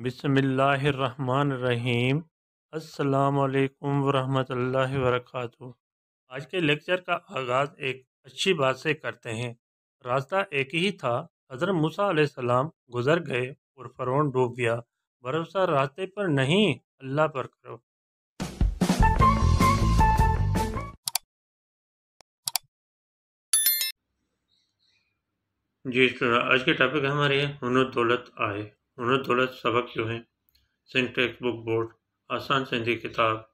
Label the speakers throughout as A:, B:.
A: बिसमीम् अल्लाम वरहमतुल्लाहि वरकatuh आज के लेक्चर का आगाज़ एक अच्छी बात से करते हैं रास्ता एक ही था हज़रत मूसा गुजर गए और फ़रौन डूब गया भरोसा रास्ते पर नहीं अल्लाह पर करो जी तो आज के टॉपिक हमारे हुनर दौलत आए उन्होंने थोड़ा सबक जो है सिंटेक्स बुक बोर्ड आसान सिंधी किताब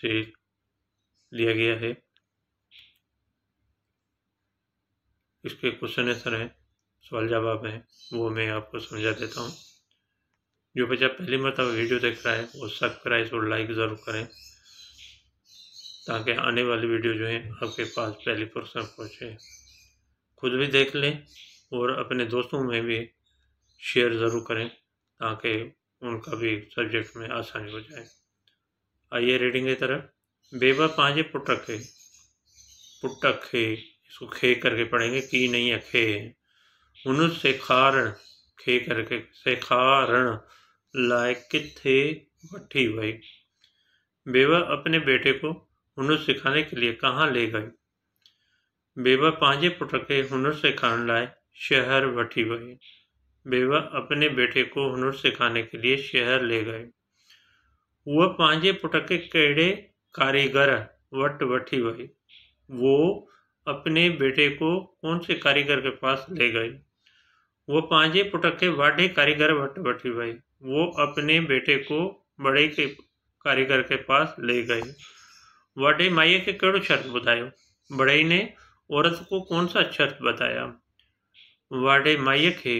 A: से लिया गया है इसके क्वेश्चन आंसर हैं सवाल जवाब हैं वो मैं आपको समझा देता हूँ जो बच्चा पहली मरतब वीडियो देख रहा है वो सब्सक्राइब और लाइक ज़रूर करें ताकि आने वाली वीडियो जो है आपके पास पहली फुर्सत पहुँचे खुद भी देख लें और अपने दोस्तों में भी शेयर ज़रूर करें ताकि उनका भी सब्जेक्ट में आसानी हो जाए आइए रीडिंग की तरफ बेबा पांजे पुटक है पुटक खे इसको खे करके पढ़ेंगे की नहीं है खे हुन सेखारण खे करके सेखारण लाए किथे वी वही बेवा अपने बेटे को हुनर सिखाने के लिए कहाँ ले गई बेवा पांजे पुट के हुनर सिखाने लाए शहर वठी वही बेवा अपने बेटे को हुनर सिखाने के लिए शहर ले गए वह पांजे पुट के कड़े कारीगर वट वठी वही वो अपने बेटे को कौन से कारीगर के पास ले गए वो पांजे पुट के वाढ़े कारीगर वट वठी वही वो अपने बेटे को बड़े के कारीगर के पास ले गए वाढ़े माइए के कड़ो शर्त बतायो बड़े ने औरत को कौन सा शर्त बताया माई के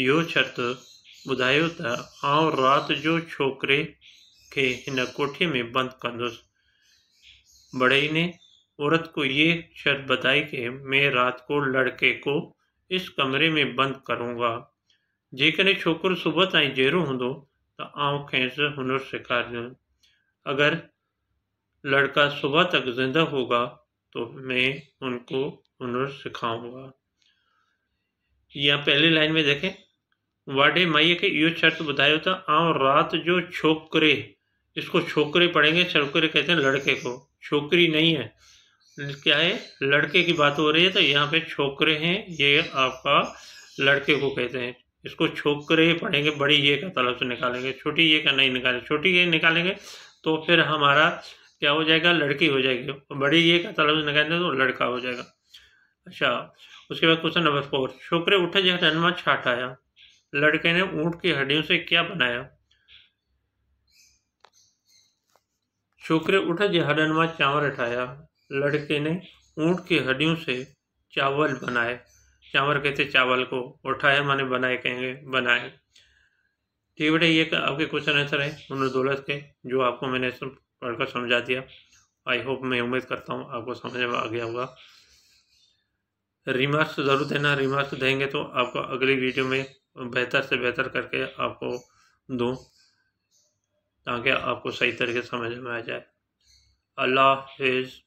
A: यो शर्त ॿुधायो त आउं जो छोकरे के इन कोठे में बंद कंदुसि बड़ई ने औरत को ये शर्त बताई कि मैं रात को लड़के को इस कमरे में बंद करूंगा जेकॾहिं छोकर सुबह ताईं जेरो होंद तो आउं खेस हुनर सिखार अगर लड़का सुबह तक जिंदा होगा तो मैं उनको हुनर सिखाऊंगा या पहली लाइन में देखें वाडे माइये के यो शर्त बताया होता आओ रात जो छोकरे इसको छोकरे पढ़ेंगे छोकरे कहते हैं लड़के को छोकरी नहीं है क्या है लड़के की बात हो रही है तो यहाँ पे छोकरे हैं ये आपका लड़के को कहते हैं इसको छोकरे पढ़ेंगे बड़ी ये का तलब से निकालेंगे छोटी ये का नहीं निकालेंगे छोटी ये निकालेंगे तो फिर हमारा क्या हो जाएगा लड़की हो जाएगी बड़ी ये का तलब से निकालेंगे तो लड़का हो जाएगा अच्छा उसके बाद क्वेश्चन नंबर फोर छोकरे उठे जहाँ हनुमान छाट आया लड़के ने ऊंट की हड्डियों से क्या बनाया छोकरे उठे जहाँ हनुमान चावल उठाया लड़के ने ऊंट की हड्डियों से चावल बनाए चावल कहते चावल को उठाया माने बनाए कहेंगे बनाए ठीक बेटा ये आपके क्वेश्चन आंसर है उन्होंने दौलत के जो आपको मैंने पढ़कर समझा दिया आई होप मैं उम्मीद करता हूँ आपको समझ में आ गया होगा रिमार्क्स ज़रूर देना रिमार्क्स देंगे तो आपको अगली वीडियो में बेहतर से बेहतर करके आपको दूँ ताकि आपको सही तरीके समझ में आ जाए अल्लाह हाफिज़